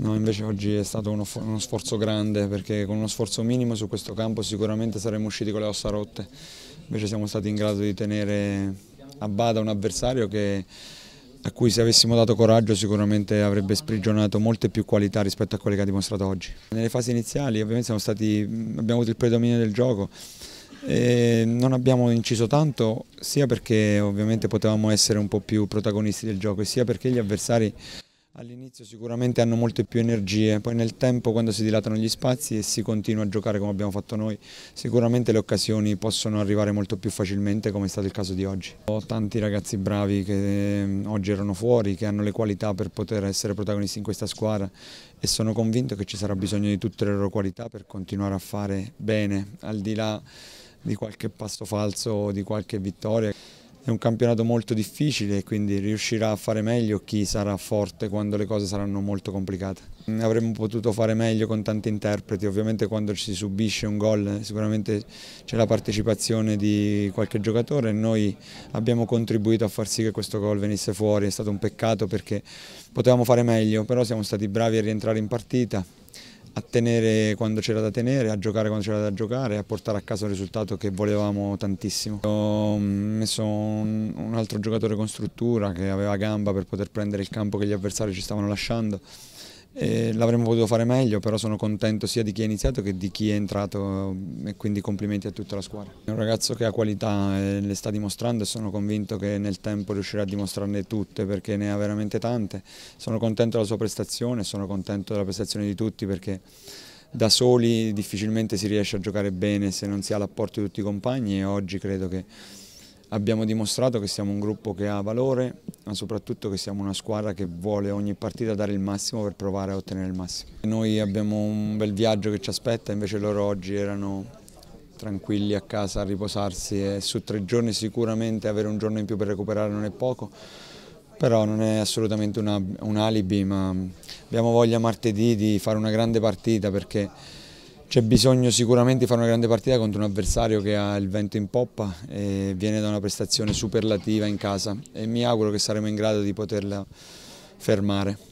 No, invece oggi è stato uno, uno, sforzo grande perché con uno sforzo minimo su questo campo sicuramente saremmo usciti con le ossa rotte. Invece siamo stati in grado di tenere a bada un avversario che, a cui se avessimo dato coraggio sicuramente avrebbe sprigionato molte più qualità rispetto a quelle che ha dimostrato oggi. Nelle fasi iniziali ovviamente stati, abbiamo avuto il predominio del gioco. E non abbiamo inciso tanto sia perché ovviamente potevamo essere un po' più protagonisti del gioco sia perché gli avversari All'inizio sicuramente hanno molte più energie, poi nel tempo quando si dilatano gli spazi e si continua a giocare come abbiamo fatto noi, sicuramente le occasioni possono arrivare molto più facilmente come è stato il caso di oggi. Ho tanti ragazzi bravi che mm, oggi erano fuori, che hanno le qualità per poter essere protagonisti in questa squadra e sono convinto che ci sarà bisogno di tutte le loro qualità per continuare a fare bene, al di là di qualche passo falso o di qualche vittoria. È un campionato molto difficile quindi riuscirà a fare meglio chi sarà forte quando le cose saranno molto complicate. Mm, avremmo potuto fare meglio con tanti interpreti, ovviamente quando si subisce un gol sicuramente c'è la partecipazione di qualche giocatore, noi abbiamo contribuito a far sì che questo gol venisse fuori, è stato un peccato perché potevamo fare meglio, però siamo stati bravi a rientrare in partita, a tenere quando c'era da tenere, a giocare quando c'era da giocare, e a portare a casa un risultato che volevamo tantissimo. Ho mm, messo un, un altro giocatore con struttura che aveva gamba per poter prendere il campo che gli avversari ci stavano lasciando eh, L'avremmo potuto fare meglio, però sono contento sia di chi è iniziato che di chi è entrato mm, e quindi complimenti a tutta la squadra. È un ragazzo che ha qualità e le sta dimostrando e sono convinto che nel tempo riuscirà a dimostrarne tutte perché ne ha veramente tante. Sono contento della sua prestazione, sono contento della prestazione di tutti perché da soli difficilmente si riesce a giocare bene se non si ha l'apporto di tutti i compagni e oggi credo che abbiamo dimostrato che siamo un gruppo che ha valore, ma soprattutto che siamo una squadra che vuole ogni partita dare il massimo per provare a ottenere il massimo. Noi abbiamo un bel viaggio che ci aspetta, invece loro oggi erano tranquilli a casa a riposarsi e su tre giorni sicuramente avere un giorno in più per recuperare non è poco, però non è assolutamente una, un alibi, ma abbiamo voglia martedì di fare una grande partita perché c'è bisogno sicuramente di fare una grande partita contro un avversario che ha il vento in poppa e viene da una prestazione superlativa in casa e mi auguro che saremo in grado di poterla fermare.